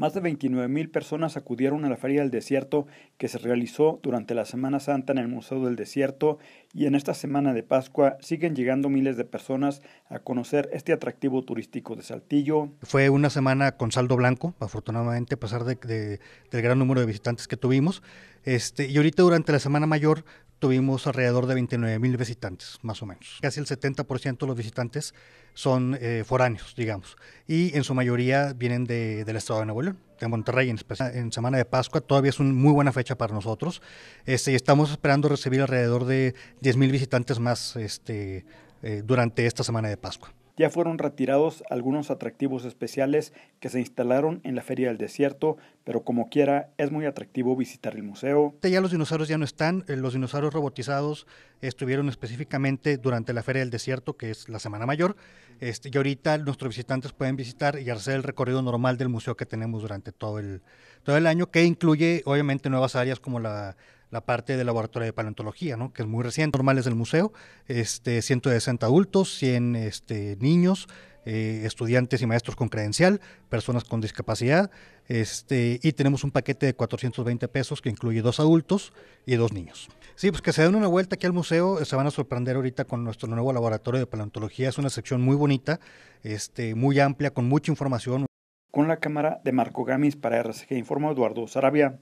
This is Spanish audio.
Más de 29.000 personas acudieron a la Feria del Desierto que se realizó durante la Semana Santa en el Museo del Desierto y en esta semana de Pascua siguen llegando miles de personas a conocer este atractivo turístico de Saltillo. Fue una semana con saldo blanco, afortunadamente, a pesar del gran número de visitantes que tuvimos. Este, y ahorita durante la Semana Mayor tuvimos alrededor de 29 mil visitantes, más o menos. Casi el 70% de los visitantes son eh, foráneos, digamos, y en su mayoría vienen del estado de Nuevo León, de Monterrey en Semana de Pascua todavía es una muy buena fecha para nosotros este, estamos esperando recibir alrededor de 10 mil visitantes más este, eh, durante esta Semana de Pascua ya fueron retirados algunos atractivos especiales que se instalaron en la Feria del Desierto, pero como quiera es muy atractivo visitar el museo. Este, ya los dinosaurios ya no están, eh, los dinosaurios robotizados estuvieron específicamente durante la Feria del Desierto, que es la Semana Mayor, este, y ahorita nuestros visitantes pueden visitar y hacer el recorrido normal del museo que tenemos durante todo el, todo el año, que incluye obviamente nuevas áreas como la la parte del laboratorio de paleontología, ¿no? que es muy reciente. normales es museo, este, 160 adultos, 100 este, niños, eh, estudiantes y maestros con credencial, personas con discapacidad, este, y tenemos un paquete de 420 pesos que incluye dos adultos y dos niños. Sí, pues que se den una vuelta aquí al museo, eh, se van a sorprender ahorita con nuestro nuevo laboratorio de paleontología, es una sección muy bonita, este, muy amplia, con mucha información. Con la cámara de Marco Gamis para RCG informa Eduardo Sarabia.